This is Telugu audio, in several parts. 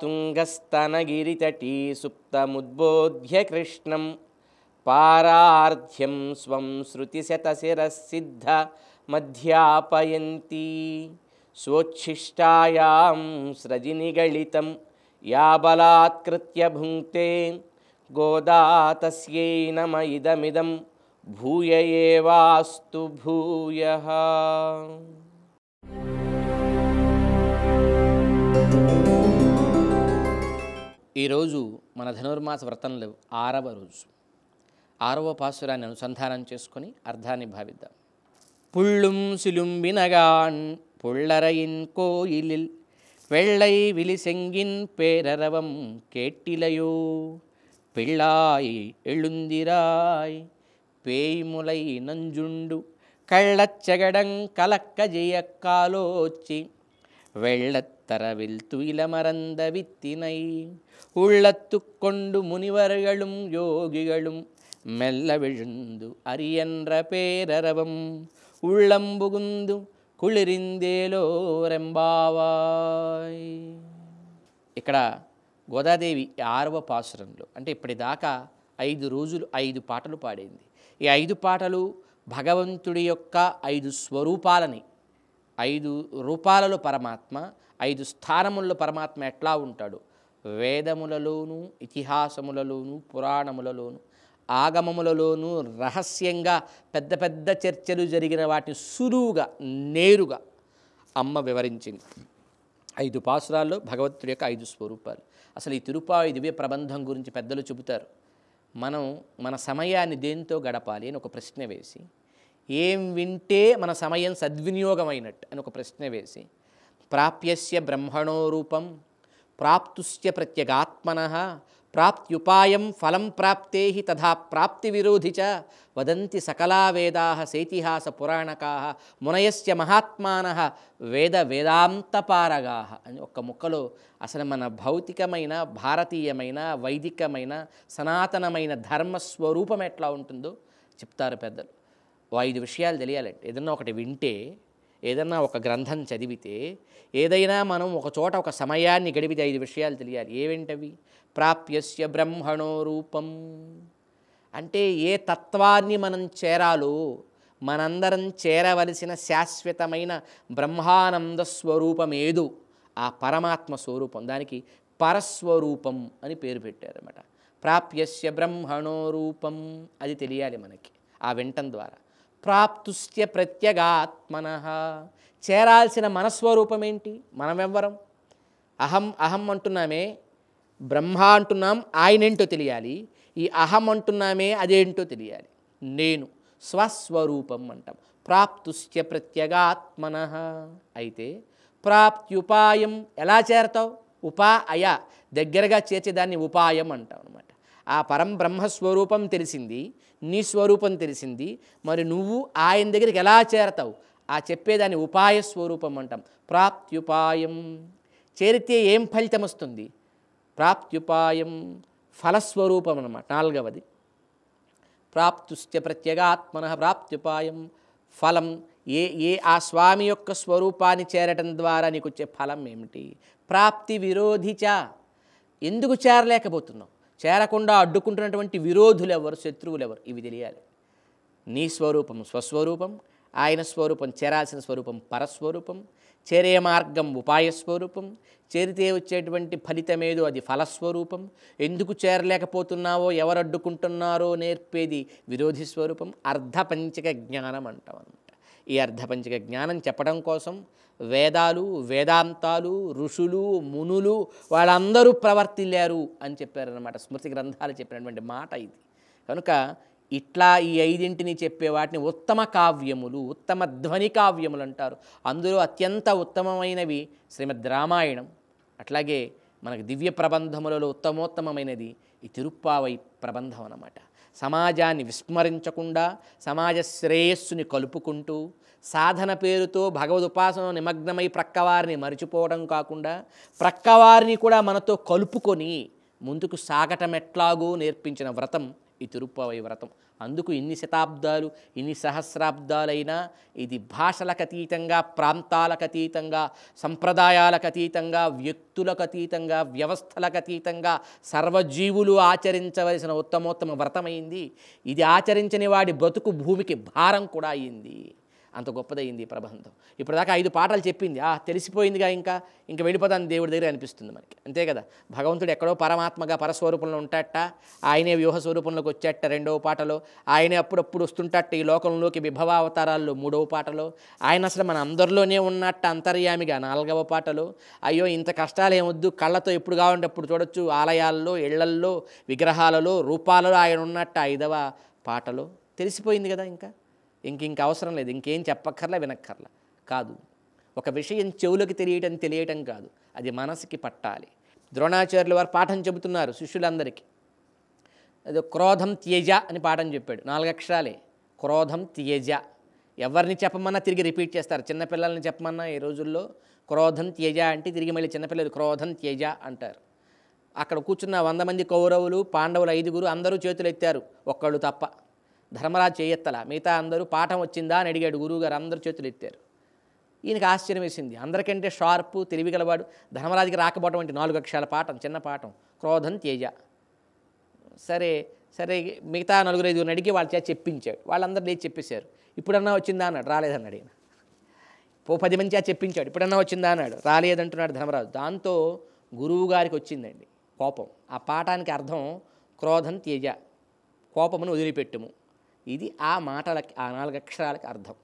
तुङ्गस्तनगिरितटी सुप्तमुद्बोध्य कृष्णं पारार्ध्यं स्वं श्रुतिशतशिरःसिद्धमध्यापयन्ती स्वोच्छिष्टायां स्रजिनिगलितं या बलात्कृत्य भुङ्क्ते गोदा तस्यै नम इदमिदं भूय एवास्तु भूयः ఈరోజు మన ధనుర్మాస వ్రతంలో ఆరవ రోజు ఆరవ పాసురాన్ని అనుసంధానం చేసుకొని అర్థాన్ని భావిద్దాం పుళ్ళుం సిలుంబినగాన్ పుళ్ళరయిన్ కోయిలి వెళ్ళై విలిసెంగిన్ పేరరవం కేట్టిలయో పిళ్ళాయ్ ఎళుందిరాయ్ పేయిములై నంజుండు కళ్ళచ్చగడం కలక్కజయక్కాలోచి వెళ్ళ தரவில் துயில மறந்த வித்தினை உள்ளத்துக்கொண்டு முனிவர்களும் யோகிகளும் மெல்ல விழுந்து அரியன்ற பேரரவம் உள்ளம்புகுந்து కుళిరిందేలోరెంబావాయ్ ఇక్కడ గోదాదేవి ఆరవ పాసురంలో అంటే ఇప్పటిదాకా ఐదు రోజులు ఐదు పాటలు పాడింది ఈ ఐదు పాటలు భగవంతుడి యొక్క ఐదు స్వరూపాలని ఐదు రూపాలలో పరమాత్మ ఐదు స్థానముల్లో పరమాత్మ ఎట్లా ఉంటాడు వేదములలోనూ ఇతిహాసములలోనూ పురాణములలోనూ ఆగమములలోనూ రహస్యంగా పెద్ద పెద్ద చర్చలు జరిగిన వాటిని సులువుగా నేరుగా అమ్మ వివరించింది ఐదు పాసురాల్లో భగవంతుడి యొక్క ఐదు స్వరూపాలు అసలు ఈ తిరుపాయి దివ్య ప్రబంధం గురించి పెద్దలు చెబుతారు మనం మన సమయాన్ని దేంతో గడపాలి అని ఒక ప్రశ్న వేసి ఏం వింటే మన సమయం సద్వినియోగమైనట్టు అని ఒక ప్రశ్న వేసి ప్రాప్యస్య బ్రహ్మణో రూపం ప్రాప్తుస్య ప్రత్యగాత్మన ప్రాప్త్యుపాయం ఫలం ప్రాప్తే తథా ప్రాప్తి విరోధి చ వదంతి సకలా వేదా సేతిహాస పురాణకా మునయస్య మహాత్మాన వేద వేదాంతపారగా అని ఒక్క ముక్కలో అసలు మన భౌతికమైన భారతీయమైన వైదికమైన సనాతనమైన ధర్మస్వరూపం ఎట్లా ఉంటుందో చెప్తారు పెద్దలు ఐదు విషయాలు తెలియాలంటే ఏదన్నా ఒకటి వింటే ఏదన్నా ఒక గ్రంథం చదివితే ఏదైనా మనం ఒక చోట ఒక సమయాన్ని గడిపితే ఐదు విషయాలు తెలియాలి ఏవేంటవి ప్రాప్యస్య బ్రహ్మణో రూపం అంటే ఏ తత్వాన్ని మనం చేరాలో మనందరం చేరవలసిన శాశ్వతమైన బ్రహ్మానంద స్వరూపం ఏదో ఆ పరమాత్మ స్వరూపం దానికి పరస్వరూపం అని పేరు పెట్టారన్నమాట ప్రాప్యస్య బ్రహ్మణో రూపం అది తెలియాలి మనకి ఆ వింటం ద్వారా ప్రాప్తుస్య ప్రత్యగాత్మన చేరాల్సిన మనస్వరూపం ఏంటి మనమెవ్వరం అహం అహం అంటున్నామే బ్రహ్మ అంటున్నాం ఆయనేంటో తెలియాలి ఈ అహం అంటున్నామే అదేంటో తెలియాలి నేను స్వస్వరూపం అంటాం ప్రాప్తుస్య ప్రత్యగాత్మన అయితే ప్రాప్త్యుపాయం ఎలా చేరతావు ఉపా అయ దగ్గరగా చేర్చేదాన్ని ఉపాయం అంటాం అనమాట ఆ పరం బ్రహ్మస్వరూపం తెలిసింది నీ స్వరూపం తెలిసింది మరి నువ్వు ఆయన దగ్గరికి ఎలా చేరతావు ఆ చెప్పేదాన్ని ఉపాయ స్వరూపం అంటాం ప్రాప్త్యుపాయం చేరితే ఏం ఫలితం వస్తుంది ప్రాప్త్యుపాయం ఫలస్వరూపం అనమాట నాలుగవది ప్రాప్తుశ్చ ప్రత్యేగాత్మన ప్రాప్త్యుపాయం ఫలం ఏ ఏ ఆ స్వామి యొక్క స్వరూపాన్ని చేరటం ద్వారా నీకు వచ్చే ఫలం ఏమిటి ప్రాప్తి విరోధిచ ఎందుకు చేరలేకపోతున్నావు చేరకుండా అడ్డుకుంటున్నటువంటి విరోధులు ఎవరు శత్రువులు ఎవరు ఇవి తెలియాలి నీ స్వరూపం స్వస్వరూపం ఆయన స్వరూపం చేరాల్సిన స్వరూపం పరస్వరూపం చేరే మార్గం ఉపాయ స్వరూపం చేరితే వచ్చేటువంటి ఫలితమేదో అది ఫలస్వరూపం ఎందుకు చేరలేకపోతున్నావో ఎవరు అడ్డుకుంటున్నారో నేర్పేది విరోధి స్వరూపం అర్ధపంచక జ్ఞానం అంటాం ఈ అర్ధపంచక జ్ఞానం చెప్పడం కోసం వేదాలు వేదాంతాలు ఋషులు మునులు వాళ్ళందరూ ప్రవర్తిల్లారు అని చెప్పారనమాట స్మృతి గ్రంథాలు చెప్పినటువంటి మాట ఇది కనుక ఇట్లా ఈ ఐదింటిని చెప్పే వాటిని ఉత్తమ కావ్యములు ఉత్తమ ధ్వని కావ్యములు అంటారు అందులో అత్యంత ఉత్తమమైనవి శ్రీమద్ రామాయణం అట్లాగే మనకు దివ్య ప్రబంధములలో ఉత్తమోత్తమమైనది ఈ తిరుప్పావై ప్రబంధం అన్నమాట సమాజాన్ని విస్మరించకుండా సమాజ శ్రేయస్సుని కలుపుకుంటూ సాధన పేరుతో భగవద్ ఉపాసన నిమగ్నమై ప్రక్కవారిని మరిచిపోవడం కాకుండా ప్రక్కవారిని కూడా మనతో కలుపుకొని ముందుకు సాగటం ఎట్లాగో నేర్పించిన వ్రతం ఈ తిరుప్పవై వ్రతం అందుకు ఇన్ని శతాబ్దాలు ఇన్ని సహస్రాబ్దాలైనా ఇది భాషలకు అతీతంగా ప్రాంతాలకు అతీతంగా సంప్రదాయాలకు అతీతంగా వ్యక్తులకు అతీతంగా వ్యవస్థలకు అతీతంగా సర్వజీవులు ఆచరించవలసిన ఉత్తమోత్తమ వ్రతమైంది ఇది ఆచరించని వాడి బ్రతుకు భూమికి భారం కూడా అయింది అంత గొప్పదయ్యింది ఈ ప్రబంధం దాకా ఐదు పాటలు చెప్పింది ఆ తెలిసిపోయిందిగా ఇంకా ఇంకా వెళ్ళిపోతాను దేవుడి దగ్గర అనిపిస్తుంది మనకి అంతే కదా భగవంతుడు ఎక్కడో పరమాత్మగా పరస్వరూపంలో ఉంటాట ఆయనే వ్యూహ స్వరూపంలోకి వచ్చేట రెండవ పాటలో ఆయనే అప్పుడప్పుడు వస్తుంటట్ట ఈ లోకంలోకి విభవ అవతారాల్లో మూడవ పాటలో ఆయన అసలు మన అందరిలోనే ఉన్నట్ట అంతర్యామిగా నాలుగవ పాటలో అయ్యో ఇంత కష్టాలు ఏమొద్దు కళ్ళతో ఎప్పుడు కావాలంటే అప్పుడు చూడొచ్చు ఆలయాల్లో ఇళ్లల్లో విగ్రహాలలో రూపాలలో ఆయన ఉన్నట్ట ఐదవ పాటలో తెలిసిపోయింది కదా ఇంకా ఇంక ఇంక అవసరం లేదు ఇంకేం చెప్పక్కర్లా వినక్కర్లా కాదు ఒక విషయం చెవులకు తెలియటం తెలియటం కాదు అది మనసుకి పట్టాలి ద్రోణాచార్యుల వారు పాఠం చెబుతున్నారు శిష్యులందరికీ అది క్రోధం త్యజ అని పాఠం చెప్పాడు నాలుగు అక్షరాలే క్రోధం త్యజ ఎవరిని చెప్పమన్నా తిరిగి రిపీట్ చేస్తారు చిన్నపిల్లల్ని చెప్పమన్నా ఈ రోజుల్లో క్రోధం త్యజ అంటే తిరిగి మళ్ళీ చిన్నపిల్లలు క్రోధం త్యజ అంటారు అక్కడ కూర్చున్న వంద మంది కౌరవులు పాండవులు ఐదుగురు అందరూ చేతులు ఎత్తారు ఒక్కళ్ళు తప్ప ధర్మరాజు చేయెత్తల మిగతా అందరూ పాఠం వచ్చిందా అని అడిగాడు గురువుగారు అందరూ చేతులు ఎత్తారు ఈయనకి ఆశ్చర్యం వేసింది అందరికంటే షార్పు తెలివి గలవాడు ధర్మరాజుకి రాకపోవటం వంటి నాలుగు అక్షరాల పాఠం చిన్న పాఠం క్రోధం తేజ సరే సరే మిగతా నలుగురు ఐదుగురు అడిగి వాళ్ళ చేత చెప్పించాడు వాళ్ళందరూ లేచి చెప్పేశారు ఇప్పుడన్నా వచ్చిందా అన్నాడు రాలేదన్నాడు ఈయన పో పది మంచిగా చెప్పించాడు ఇప్పుడన్నా వచ్చిందా అన్నాడు రాలేదంటున్నాడు ధర్మరాజు దాంతో గురువు గారికి వచ్చిందండి కోపం ఆ పాఠానికి అర్థం క్రోధం తేజ కోపమును వదిలిపెట్టుము ఇది ఆ మాటలకి ఆ నాలుగు అక్షరాలకి అర్థం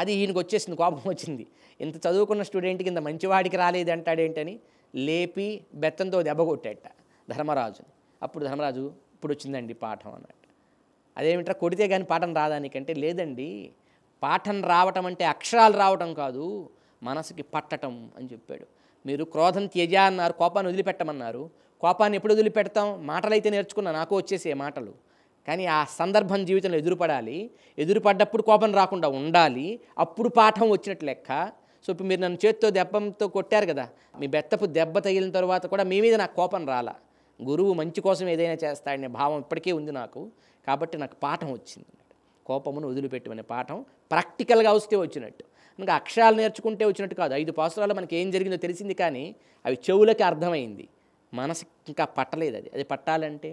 అది ఈయనకు వచ్చేసింది కోపం వచ్చింది ఇంత చదువుకున్న స్టూడెంట్కి ఇంత మంచివాడికి రాలేదంటాడేంటని లేపి బెత్తంతో దెబ్బగొట్టేట ధర్మరాజుని అప్పుడు ధర్మరాజు ఇప్పుడు వచ్చిందండి పాఠం అన్నట్టు అదేమిట్రా కొడితే కానీ పాఠం రాదానికంటే లేదండి పాఠం రావటం అంటే అక్షరాలు రావటం కాదు మనసుకి పట్టటం అని చెప్పాడు మీరు క్రోధం త్యజ అన్నారు కోపాన్ని వదిలిపెట్టమన్నారు కోపాన్ని ఎప్పుడు వదిలిపెడతాం మాటలైతే నేర్చుకున్నా నాకు వచ్చేసే మాటలు కానీ ఆ సందర్భం జీవితంలో ఎదురుపడాలి ఎదురుపడ్డప్పుడు కోపం రాకుండా ఉండాలి అప్పుడు పాఠం వచ్చినట్టు లెక్క సో ఇప్పుడు మీరు నన్ను చేత్తో దెబ్బంతో కొట్టారు కదా మీ బెత్తపు దెబ్బ తగిలిన తర్వాత కూడా మీ మీద నాకు కోపం రాలా గురువు మంచి కోసం ఏదైనా చేస్తాడనే భావం ఇప్పటికే ఉంది నాకు కాబట్టి నాకు పాఠం వచ్చింది కోపమును వదిలిపెట్టమనే పాఠం ప్రాక్టికల్గా వస్తే వచ్చినట్టు ఇంకా అక్షరాలు నేర్చుకుంటే వచ్చినట్టు కాదు ఐదు పాసరాలు మనకి ఏం జరిగిందో తెలిసింది కానీ అవి చెవులకి అర్థమైంది మనసు ఇంకా పట్టలేదు అది అది పట్టాలంటే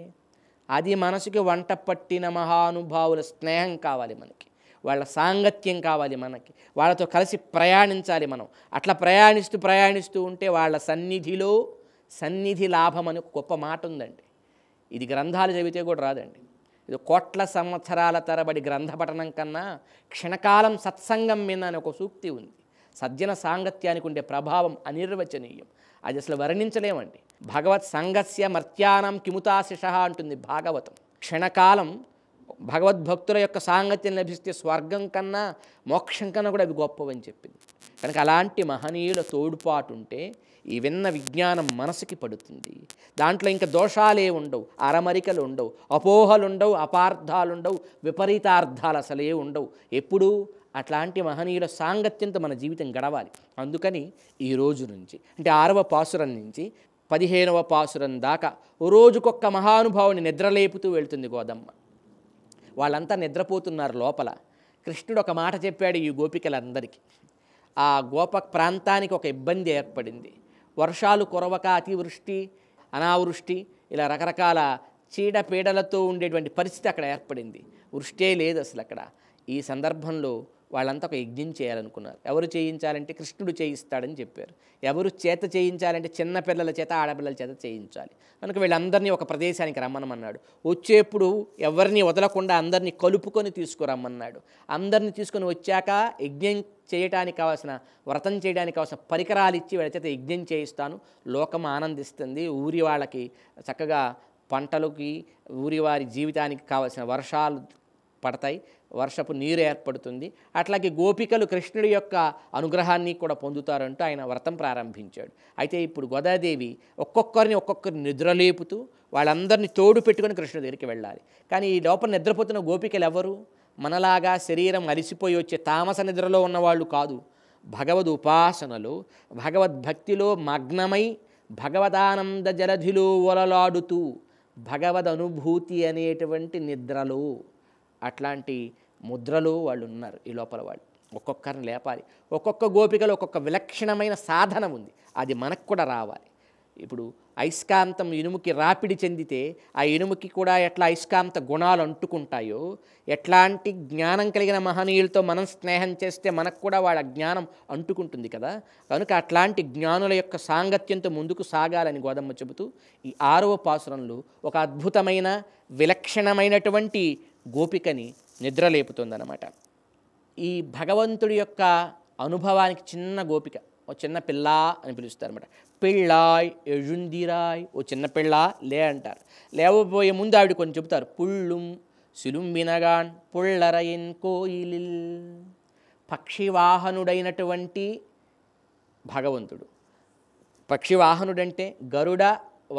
అది మనసుకి వంట పట్టిన మహానుభావుల స్నేహం కావాలి మనకి వాళ్ళ సాంగత్యం కావాలి మనకి వాళ్ళతో కలిసి ప్రయాణించాలి మనం అట్లా ప్రయాణిస్తూ ప్రయాణిస్తూ ఉంటే వాళ్ళ సన్నిధిలో సన్నిధి లాభం అని ఒక గొప్ప మాట ఉందండి ఇది గ్రంథాలు చదివితే కూడా రాదండి ఇది కోట్ల సంవత్సరాల తరబడి గ్రంథ పఠనం కన్నా క్షణకాలం సత్సంగం మీద అని ఒక సూక్తి ఉంది సజ్జన సాంగత్యానికి ఉండే ప్రభావం అనిర్వచనీయం అది అసలు వర్ణించలేమండి భగవత్ సంగస్య మర్త్యానం కిముతాశిష అంటుంది భాగవతం క్షణకాలం భగవద్భక్తుల యొక్క సాంగత్యం లభిస్తే స్వర్గం కన్నా మోక్షం కన్నా కూడా అవి గొప్పవని చెప్పింది కనుక అలాంటి మహనీయుల తోడుపాటు ఉంటే ఈ విన్న విజ్ఞానం మనసుకి పడుతుంది దాంట్లో ఇంకా దోషాలే ఉండవు అరమరికలు ఉండవు అపోహలు ఉండవు అపార్థాలు ఉండవు విపరీతార్థాలు అసలే ఉండవు ఎప్పుడూ అట్లాంటి మహనీయుల సాంగత్యంతో మన జీవితం గడవాలి అందుకని ఈ రోజు నుంచి అంటే ఆరవ పాసురం నుంచి పదిహేనవ పాసురం దాకా రోజుకొక్క మహానుభావుని నిద్రలేపుతూ వెళ్తుంది గోదమ్మ వాళ్ళంతా నిద్రపోతున్నారు లోపల కృష్ణుడు ఒక మాట చెప్పాడు ఈ గోపికలందరికీ ఆ గోప ప్రాంతానికి ఒక ఇబ్బంది ఏర్పడింది వర్షాలు కురవక అతివృష్టి అనావృష్టి ఇలా రకరకాల చీడపీడలతో ఉండేటువంటి పరిస్థితి అక్కడ ఏర్పడింది వృష్టే లేదు అసలు అక్కడ ఈ సందర్భంలో వాళ్ళంతా ఒక యజ్ఞం చేయాలనుకున్నారు ఎవరు చేయించాలంటే కృష్ణుడు చేయిస్తాడని చెప్పారు ఎవరు చేత చేయించాలంటే చిన్నపిల్లల చేత ఆడపిల్లల చేత చేయించాలి కనుక వీళ్ళందరినీ ఒక ప్రదేశానికి రమ్మనమన్నాడు వచ్చేప్పుడు ఎవరిని వదలకుండా అందరినీ కలుపుకొని తీసుకురమ్మన్నాడు అందరినీ తీసుకొని వచ్చాక యజ్ఞం చేయటానికి కావాల్సిన వ్రతం చేయడానికి కావాల్సిన పరికరాలు ఇచ్చి వీళ్ళ చేత యజ్ఞం చేయిస్తాను లోకం ఆనందిస్తుంది ఊరి వాళ్ళకి చక్కగా పంటలకి ఊరి వారి జీవితానికి కావాల్సిన వర్షాలు పడతాయి వర్షపు నీరు ఏర్పడుతుంది అట్లాగే గోపికలు కృష్ణుడి యొక్క అనుగ్రహాన్ని కూడా పొందుతారంటూ ఆయన వ్రతం ప్రారంభించాడు అయితే ఇప్పుడు గోదాదేవి ఒక్కొక్కరిని ఒక్కొక్కరిని నిద్రలేపుతూ వాళ్ళందరినీ తోడు పెట్టుకుని కృష్ణుడి దగ్గరికి వెళ్ళాలి కానీ ఈ లోపల నిద్రపోతున్న గోపికలు ఎవరు మనలాగా శరీరం అలిసిపోయి వచ్చే తామస నిద్రలో ఉన్నవాళ్ళు కాదు భగవద్ ఉపాసనలో భగవద్భక్తిలో మగ్నమై భగవదానంద జలధిలో ఒలలాడుతూ భగవద్ అనుభూతి అనేటువంటి నిద్రలో అట్లాంటి ముద్రలు వాళ్ళు ఉన్నారు ఈ లోపల వాళ్ళు ఒక్కొక్కరిని లేపాలి ఒక్కొక్క గోపికలు ఒక్కొక్క విలక్షణమైన సాధన ఉంది అది మనకు కూడా రావాలి ఇప్పుడు అయస్కాంతం ఇనుముకి రాపిడి చెందితే ఆ ఇనుముకి కూడా ఎట్లా అయస్కాంత గుణాలు అంటుకుంటాయో ఎట్లాంటి జ్ఞానం కలిగిన మహనీయులతో మనం స్నేహం చేస్తే మనకు కూడా వాళ్ళ జ్ఞానం అంటుకుంటుంది కదా కనుక అట్లాంటి జ్ఞానుల యొక్క సాంగత్యంతో ముందుకు సాగాలని గోదమ్మ చెబుతూ ఈ ఆరవ పాసురంలో ఒక అద్భుతమైన విలక్షణమైనటువంటి గోపికని నిద్రలేపుతుందన్నమాట ఈ భగవంతుడి యొక్క అనుభవానికి చిన్న గోపిక ఓ చిన్న పిల్ల అని పిలుస్తారు అనమాట పిళ్ళాయ్ ఎజుందిరాయ్ ఓ చిన్న పిళ్ళ లే అంటారు లేవబోయే ముందు ఆవిడ కొంచెం చెబుతారు పుళ్ళుం సిలుంబినగాన్ పుళ్ళరయన్ కోయిలిల్ పక్షివాహనుడైనటువంటి భగవంతుడు పక్షివాహనుడంటే గరుడ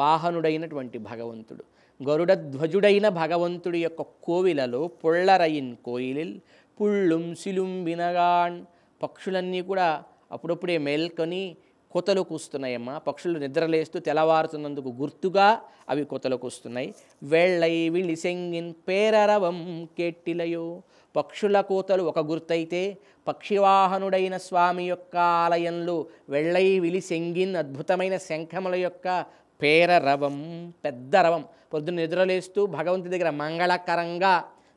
వాహనుడైనటువంటి భగవంతుడు గరుడధ్వజుడైన భగవంతుడి యొక్క కోవిలలో పొళ్ళరయిన్ కోయిలిల్ పుళ్ళుం సిలుం వినగాన్ పక్షులన్నీ కూడా అప్పుడప్పుడే మేల్కొని కొతలు కూస్తున్నాయమ్మా పక్షులు నిద్రలేస్తూ తెల్లవారుతున్నందుకు గుర్తుగా అవి కొతలు కూస్తున్నాయి వెళ్ళై విళి సెంగిన్ పేరరవం కెట్టిలయో పక్షుల కోతలు ఒక గుర్తయితే పక్షివాహనుడైన స్వామి యొక్క ఆలయంలో వెళ్ళై విలి సెంగిన్ అద్భుతమైన శంఖముల యొక్క పేరరవం పెద్ద రవం పొద్దున్న నిద్రలేస్తూ భగవంతు దగ్గర మంగళకరంగా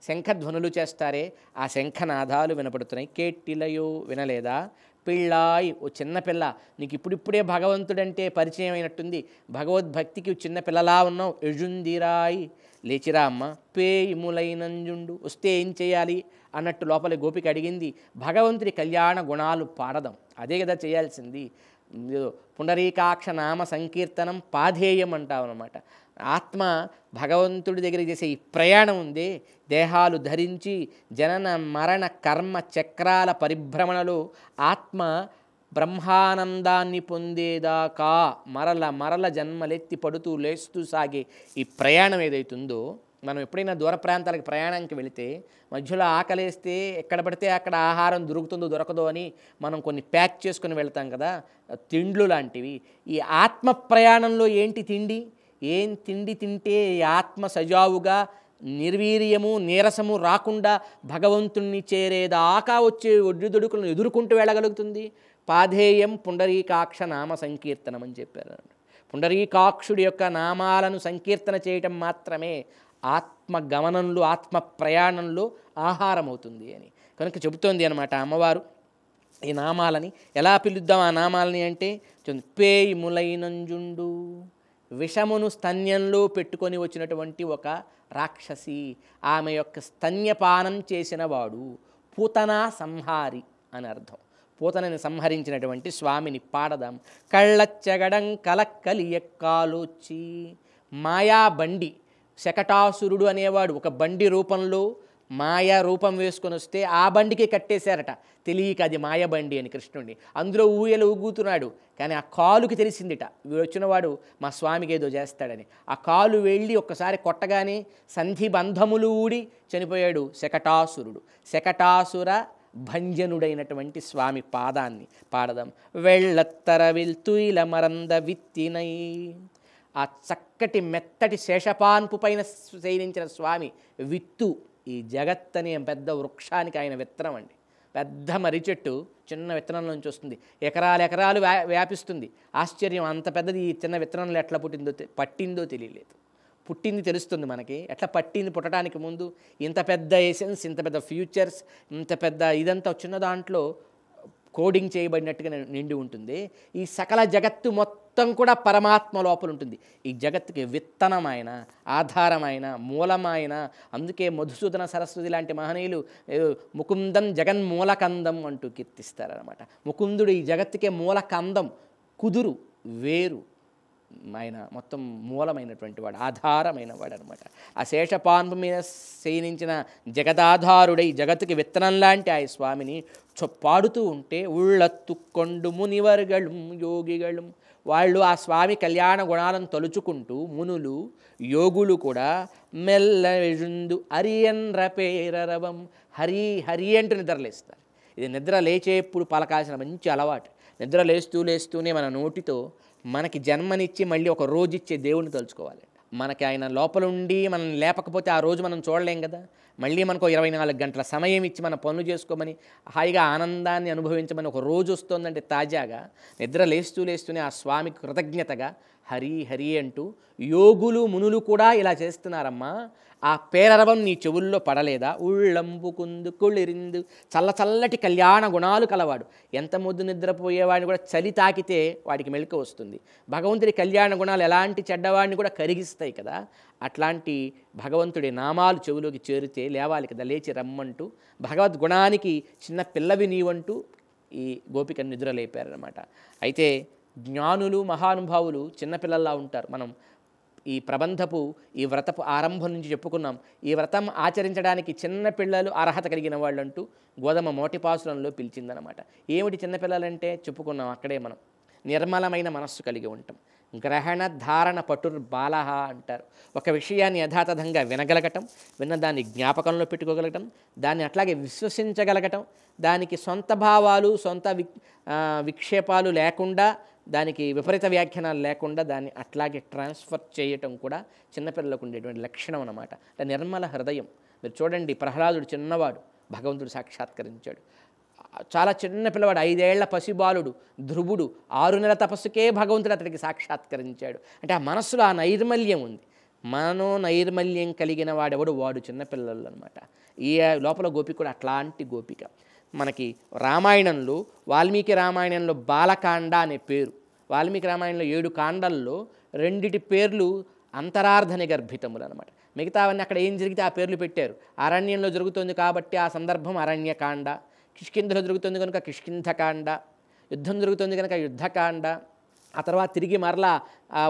శంఖధ్వనులు చేస్తారే ఆ శంఖనాదాలు వినపడుతున్నాయి కేటిలయో వినలేదా పిళ్ళాయి ఓ చిన్నపిల్ల నీకు ఇప్పుడిప్పుడే భగవంతుడంటే పరిచయం అయినట్టుంది భగవద్భక్తికి చిన్నపిల్లలా ఉన్నావు ఎజుందిరాయి లేచిరా అమ్మ పేయిములైనంజుండు వస్తే ఏం చేయాలి అన్నట్టు లోపల గోపిక అడిగింది భగవంతుడి కళ్యాణ గుణాలు పాడదాం అదే కదా చేయాల్సింది పునరీకాక్ష నామ సంకీర్తనం పాధేయం అంటాం అనమాట ఆత్మ భగవంతుడి దగ్గర చేసే ఈ ప్రయాణం ఉంది దేహాలు ధరించి జనన మరణ కర్మ చక్రాల పరిభ్రమణలో ఆత్మ బ్రహ్మానందాన్ని పొందేదాకా మరల మరల జన్మలెత్తి పడుతూ లేస్తూ సాగే ఈ ప్రయాణం ఏదైతుందో మనం ఎప్పుడైనా దూర ప్రాంతాలకు ప్రయాణానికి వెళితే మధ్యలో ఆకలేస్తే ఎక్కడ పడితే అక్కడ ఆహారం దొరుకుతుందో దొరకదో అని మనం కొన్ని ప్యాక్ చేసుకుని వెళ్తాం కదా తిండ్లు లాంటివి ఈ ఆత్మ ప్రయాణంలో ఏంటి తిండి ఏం తిండి తింటే ఆత్మ సజావుగా నిర్వీర్యము నీరసము రాకుండా భగవంతుణ్ణి చేరేదాకా వచ్చే ఒడ్డుదొడుకులను ఎదుర్కొంటూ వెళ్ళగలుగుతుంది పాధేయం పుండరీకాక్ష నామ సంకీర్తనం అని చెప్పారు పుండరీకాక్షుడి యొక్క నామాలను సంకీర్తన చేయటం మాత్రమే ఆత్మ గమనంలో ఆత్మ ప్రయాణంలో ఆహారం అవుతుంది అని కనుక చెబుతోంది అనమాట అమ్మవారు ఈ నామాలని ఎలా పిలుద్దాం ఆ నామాలని అంటే పేయి ములైనంజుండు విషమును స్తన్యంలో పెట్టుకొని వచ్చినటువంటి ఒక రాక్షసి ఆమె యొక్క స్తన్యపానం చేసినవాడు పూతనా సంహారి అని అర్థం పూతనని సంహరించినటువంటి స్వామిని పాడదాం కళ్ళచ్చగడం కలక్కలి ఎక్కాలోచి మాయా బండి శకటాసురుడు అనేవాడు ఒక బండి రూపంలో మాయా రూపం వేసుకొని వస్తే ఆ బండికి కట్టేశారట తెలియక అది మాయబండి అని కృష్ణుడిని అందులో ఊయలు ఊగుతున్నాడు కానీ ఆ కాలుకి తెలిసిందిట వీడు వచ్చినవాడు మా స్వామికి ఏదో చేస్తాడని ఆ కాలు వెళ్ళి ఒక్కసారి కొట్టగానే సంధి బంధములు ఊడి చనిపోయాడు శకటాసురుడు శకటాసుర భంజనుడైనటువంటి స్వామి పాదాన్ని పాడదాం వెళ్ళత్తర విల్తుయిల మరంద విత్తినై ఆ చక్కటి మెత్తటి శేషపాన్పు పైన శయనించిన స్వామి విత్తు ఈ జగత్ అనే పెద్ద వృక్షానికి ఆయన విత్తనం అండి పెద్ద మర్రి చెట్టు చిన్న విత్తనం నుంచి వస్తుంది ఎకరాలు ఎకరాలు వ్యాపిస్తుంది ఆశ్చర్యం అంత పెద్దది ఈ చిన్న విత్తనంలో ఎట్లా పుట్టిందో పట్టిందో తెలియలేదు పుట్టింది తెలుస్తుంది మనకి ఎట్లా పట్టింది పుట్టడానికి ముందు ఇంత పెద్ద ఎసెన్స్ ఇంత పెద్ద ఫ్యూచర్స్ ఇంత పెద్ద ఇదంతా చిన్న దాంట్లో కోడింగ్ చేయబడినట్టుగా నిండి ఉంటుంది ఈ సకల జగత్తు మొత్తం మొత్తం కూడా పరమాత్మ లోపల ఉంటుంది ఈ జగత్తుకి విత్తనమైన ఆధారమైన మూలమైన అందుకే మధుసూదన సరస్వతి లాంటి మహనీయులు ముకుందం జగన్మూలకందం అంటూ కీర్తిస్తారనమాట ముకుందుడు ఈ జగత్తుకే మూలకందం కుదురు వేరు ఆయన మొత్తం మూలమైనటువంటి వాడు ఆధారమైన వాడు అనమాట ఆ శేషపాన్పు మీద శయనించిన జగదాధారుడై జగత్తుకి విత్తనం లాంటి ఆ స్వామిని చొప్పాడుతూ ఉంటే ఉళ్ళత్తుక్కొండు మునివర్గళం యోగిగళం వాళ్ళు ఆ స్వామి కళ్యాణ గుణాలను తలుచుకుంటూ మునులు యోగులు కూడా మెల్లవిజుందు హరియన్ రపేరవం హరి హరి అంటూ నిద్రలేస్తారు ఇది నిద్ర లేచేప్పుడు పలకాల్సిన మంచి అలవాటు నిద్ర లేస్తూ లేస్తూనే మన నోటితో మనకి జన్మనిచ్చి మళ్ళీ ఒక రోజు ఇచ్చే దేవుణ్ణి తలుచుకోవాలి మనకి ఆయన లోపల ఉండి మనం లేపకపోతే ఆ రోజు మనం చూడలేం కదా మళ్ళీ మనకు ఇరవై నాలుగు గంటల సమయం ఇచ్చి మన పనులు చేసుకోమని హాయిగా ఆనందాన్ని అనుభవించమని ఒక రోజు వస్తుందంటే తాజాగా నిద్ర లేస్తూ లేస్తూనే ఆ స్వామికి కృతజ్ఞతగా హరి హరి అంటూ యోగులు మునులు కూడా ఇలా చేస్తున్నారమ్మా ఆ పేరరవం నీ చెవుల్లో పడలేదా ఉళ్ళంబు కుందు కుళ్ళిరిందు చల్ల చల్లటి కళ్యాణ గుణాలు కలవాడు ఎంత ముద్దు నిద్రపోయేవాడిని కూడా చలి తాకితే వాడికి మెలుక వస్తుంది భగవంతుడి కళ్యాణ గుణాలు ఎలాంటి చెడ్డవాడిని కూడా కరిగిస్తాయి కదా అట్లాంటి భగవంతుడి నామాలు చెవులోకి చేరితే లేవాలి కదా లేచి రమ్మంటూ భగవద్గుణానికి చిన్న పిల్లవి నీవంటూ ఈ గోపికను నిద్రలేపారనమాట అయితే జ్ఞానులు మహానుభావులు చిన్నపిల్లల్లా ఉంటారు మనం ఈ ప్రబంధపు ఈ వ్రతపు ఆరంభం నుంచి చెప్పుకున్నాం ఈ వ్రతం ఆచరించడానికి చిన్న పిల్లలు అర్హత కలిగిన వాళ్ళంటూ గోధుమ మోటిపాసులంలో పిలిచిందనమాట ఏమిటి చిన్నపిల్లలంటే చెప్పుకున్నాం అక్కడే మనం నిర్మలమైన మనస్సు కలిగి ఉంటాం గ్రహణ ధారణ పటుర్ బాలహ అంటారు ఒక విషయాన్ని యథాతథంగా వినగలగటం విన్న దాన్ని జ్ఞాపకంలో పెట్టుకోగలగటం దాన్ని అట్లాగే విశ్వసించగలగటం దానికి సొంత భావాలు సొంత విక్షేపాలు లేకుండా దానికి విపరీత వ్యాఖ్యానాలు లేకుండా దాన్ని అట్లాగే ట్రాన్స్ఫర్ చేయటం కూడా చిన్నపిల్లలకు ఉండేటువంటి లక్షణం అన్నమాట నిర్మల హృదయం మీరు చూడండి ప్రహ్లాదుడు చిన్నవాడు భగవంతుడు సాక్షాత్కరించాడు చాలా చిన్న పిల్లవాడు ఐదేళ్ల పసిబాలుడు ధ్రువుడు ఆరు నెలల తపస్సుకే భగవంతుడు అతడికి సాక్షాత్కరించాడు అంటే ఆ మనస్సులో ఆ నైర్మల్యం ఉంది మనో నైర్మల్యం కలిగిన వాడెవడు వాడు చిన్నపిల్లలు అనమాట ఈ లోపల గోపిక కూడా అట్లాంటి గోపిక మనకి రామాయణంలో వాల్మీకి రామాయణంలో బాలకాండ అనే పేరు వాల్మీకి రామాయణంలో ఏడు కాండల్లో రెండిటి పేర్లు అంతరార్ధని గర్భితములు అనమాట మిగతావన్నీ అక్కడ ఏం జరిగితే ఆ పేర్లు పెట్టారు అరణ్యంలో జరుగుతుంది కాబట్టి ఆ సందర్భం అరణ్యకాండ కిష్కింధలో జరుగుతుంది కనుక కిష్కింధకాండ యుద్ధం జరుగుతుంది కనుక యుద్ధకాండ ఆ తర్వాత తిరిగి మరలా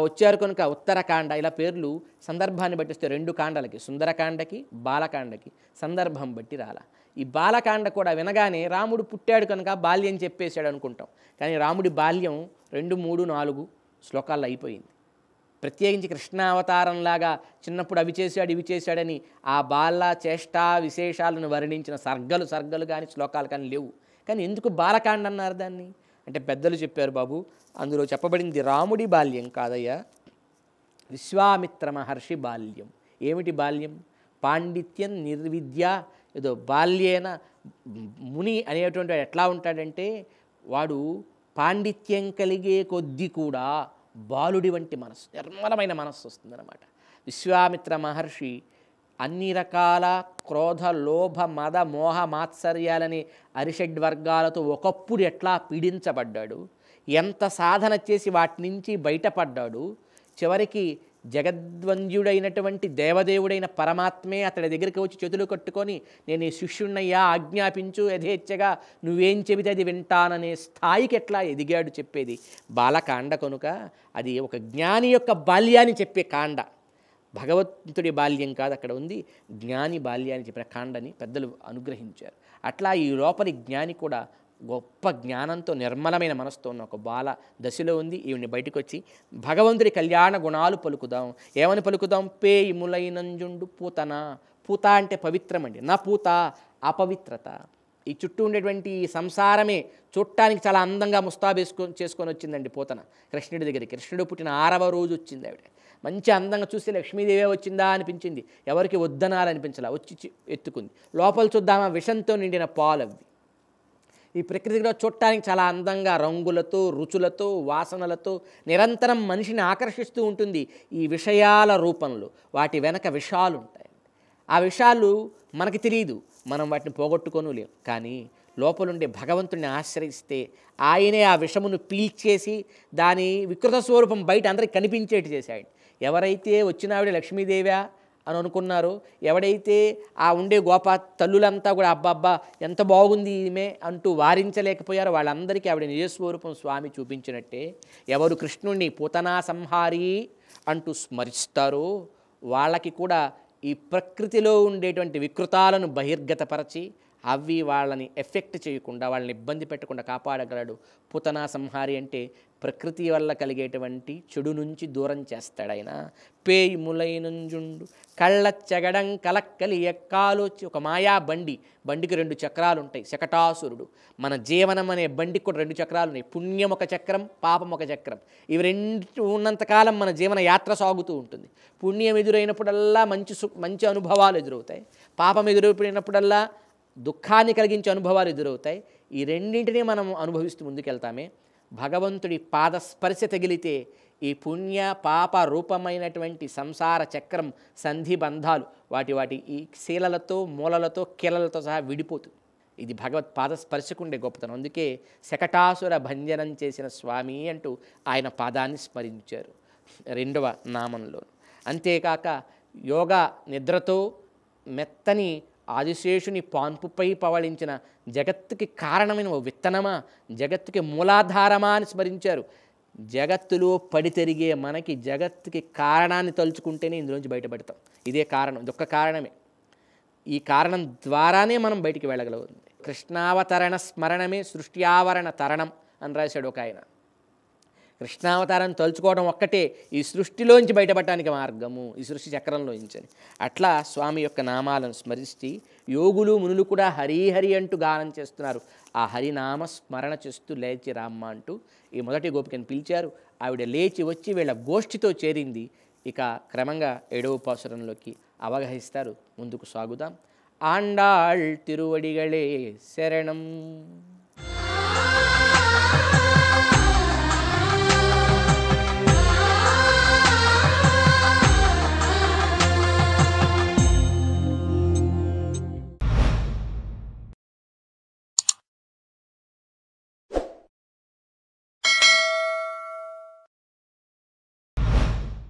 వచ్చారు కనుక ఉత్తరకాండ ఇలా పేర్లు సందర్భాన్ని బట్టి వస్తే రెండు కాండలకి సుందరకాండకి బాలకాండకి సందర్భం బట్టి రాలా ఈ బాలకాండ కూడా వినగానే రాముడు పుట్టాడు కనుక బాల్యం చెప్పేశాడు అనుకుంటాం కానీ రాముడి బాల్యం రెండు మూడు నాలుగు శ్లోకాల్లో అయిపోయింది ప్రత్యేకించి కృష్ణావతారంలాగా చిన్నప్పుడు అవి చేశాడు ఇవి చేశాడని ఆ బాల చేష్టా విశేషాలను వర్ణించిన సర్గలు సర్గలు కానీ శ్లోకాలు కానీ లేవు కానీ ఎందుకు బాలకాండ అన్నారు దాన్ని అంటే పెద్దలు చెప్పారు బాబు అందులో చెప్పబడింది రాముడి బాల్యం కాదయ్యా విశ్వామిత్ర మహర్షి బాల్యం ఏమిటి బాల్యం పాండిత్యం నిర్విద్య ఏదో బాల్యేన ముని అనేటువంటి ఎట్లా ఉంటాడంటే వాడు పాండిత్యం కలిగే కొద్దీ కూడా బాలుడి వంటి మనస్సు నిర్మలమైన మనస్సు వస్తుందన్నమాట విశ్వామిత్ర మహర్షి అన్ని రకాల క్రోధ లోభ మద మోహ మాత్సర్యాలని అరిషడ్ వర్గాలతో ఒకప్పుడు ఎట్లా పీడించబడ్డాడు ఎంత సాధన చేసి వాటి నుంచి బయటపడ్డాడు చివరికి జగద్వంద్యుడైనటువంటి దేవదేవుడైన పరమాత్మే అతడి దగ్గరికి వచ్చి చేతులు కట్టుకొని నేను ఈ శిష్యుణ్ణయ్యా ఆజ్ఞాపించు యథేచ్ఛగా నువ్వేం చెబితే అది వింటాననే స్థాయికి ఎట్లా ఎదిగాడు చెప్పేది బాలకాండ కనుక అది ఒక జ్ఞాని యొక్క బాల్యాన్ని చెప్పే కాండ భగవంతుడి బాల్యం కాదు అక్కడ ఉంది జ్ఞాని బాల్యాన్ని చెప్పిన కాండని పెద్దలు అనుగ్రహించారు అట్లా ఈ లోపలి జ్ఞాని కూడా గొప్ప జ్ఞానంతో నిర్మలమైన మనసుతో ఉన్న ఒక బాల దశలో ఉంది ఈవిని బయటకు వచ్చి భగవంతుడి కళ్యాణ గుణాలు పలుకుదాం ఏమని పలుకుదాం పేయిములైనంజుండు పూతనా పూత అంటే పవిత్రమండి నా పూత అపవిత్రత ఈ చుట్టూ ఉండేటువంటి సంసారమే చూడటానికి చాలా అందంగా ముస్తాబేసుకొని చేసుకొని వచ్చిందండి పూతన కృష్ణుడి దగ్గరికి కృష్ణుడు పుట్టిన ఆరవ రోజు వచ్చింది ఆవిడ మంచి అందంగా చూస్తే లక్ష్మీదేవే వచ్చిందా అనిపించింది ఎవరికి వద్దనాలనిపించాలా వచ్చి ఎత్తుకుంది లోపల చూద్దామా విషంతో నిండిన పాలు అవి ఈ ప్రకృతి కూడా చూడటానికి చాలా అందంగా రంగులతో రుచులతో వాసనలతో నిరంతరం మనిషిని ఆకర్షిస్తూ ఉంటుంది ఈ విషయాల రూపంలో వాటి వెనక విషాలు ఉంటాయి ఆ విషయాలు మనకి తెలియదు మనం వాటిని పోగొట్టుకోను లేము కానీ లోపలుండే భగవంతుడిని ఆశ్రయిస్తే ఆయనే ఆ విషమును పీల్చేసి దాని వికృత స్వరూపం బయట అందరికి కనిపించేట్టు చేశాడు ఎవరైతే వచ్చినావిడ లక్ష్మీదేవ్యా అని అనుకున్నారు ఎవడైతే ఆ ఉండే గోప తల్లులంతా కూడా అబ్బాబ్బా ఎంత బాగుంది ఈమె అంటూ వారించలేకపోయారో వాళ్ళందరికీ ఆవిడ నిజస్వరూపం స్వామి చూపించినట్టే ఎవరు కృష్ణుణ్ణి పూతనా సంహారి అంటూ స్మరిస్తారో వాళ్ళకి కూడా ఈ ప్రకృతిలో ఉండేటువంటి వికృతాలను బహిర్గతపరచి అవి వాళ్ళని ఎఫెక్ట్ చేయకుండా వాళ్ళని ఇబ్బంది పెట్టకుండా కాపాడగలడు పుతనా సంహారి అంటే ప్రకృతి వల్ల కలిగేటువంటి చెడు నుంచి దూరం చేస్తాడైనా పేయి ములైనంజుండు కళ్ళ చెగడం కలక్కలి ఎక్కాలోచి ఒక మాయా బండి బండికి రెండు చక్రాలు ఉంటాయి శకటాసురుడు మన జీవనం అనే బండికి కూడా రెండు చక్రాలు ఉన్నాయి పుణ్యం ఒక చక్రం పాపం ఒక చక్రం ఇవి రెండు ఉన్నంతకాలం మన జీవన యాత్ర సాగుతూ ఉంటుంది పుణ్యం ఎదురైనప్పుడల్లా మంచి మంచి అనుభవాలు ఎదురవుతాయి పాపం ఎదురైపోయినప్పుడల్లా దుఃఖాన్ని కలిగించే అనుభవాలు ఎదురవుతాయి ఈ రెండింటినీ మనం అనుభవిస్తూ ముందుకెళ్తామే భగవంతుడి పాదస్పర్శ తగిలితే ఈ పుణ్య పాప రూపమైనటువంటి సంసార చక్రం సంధి బంధాలు వాటి వాటి ఈ శీలలతో మూలలతో కీలలతో సహా విడిపోతుంది ఇది భగవత్ పాదస్పర్శకుండే గొప్పతనం అందుకే శకటాసుర భంజనం చేసిన స్వామి అంటూ ఆయన పాదాన్ని స్మరించారు రెండవ నామంలో అంతేకాక యోగా నిద్రతో మెత్తని ఆదిశేషుని పాన్పుపై పవళించిన జగత్తుకి కారణమైన ఓ విత్తనమా జగత్తుకి మూలాధారమా అని స్మరించారు జగత్తులో పడి తిరిగే మనకి జగత్తుకి కారణాన్ని తలుచుకుంటేనే ఇందులోంచి బయటపడతాం ఇదే కారణం ఇదొక్క కారణమే ఈ కారణం ద్వారానే మనం బయటికి వెళ్ళగలుగుతుంది కృష్ణావతరణ స్మరణమే సృష్టి ఆవరణ తరణం అని రాశాడు ఒక ఆయన కృష్ణావతారం తలుచుకోవడం ఒక్కటే ఈ సృష్టిలోంచి బయటపడటానికి మార్గము ఈ సృష్టి చక్రంలోంచి అని అట్లా స్వామి యొక్క నామాలను స్మరిస్తే యోగులు మునులు కూడా హరిహరి అంటూ గానం చేస్తున్నారు ఆ హరినామ స్మరణ చేస్తూ లేచి రామ్మ అంటూ ఈ మొదటి గోపికను పిలిచారు ఆవిడ లేచి వచ్చి వీళ్ళ గోష్ఠితో చేరింది ఇక క్రమంగా ఏడవ పాసురంలోకి అవగాహిస్తారు ముందుకు సాగుదాం ఆండాళ్ తిరువడిగళే శరణం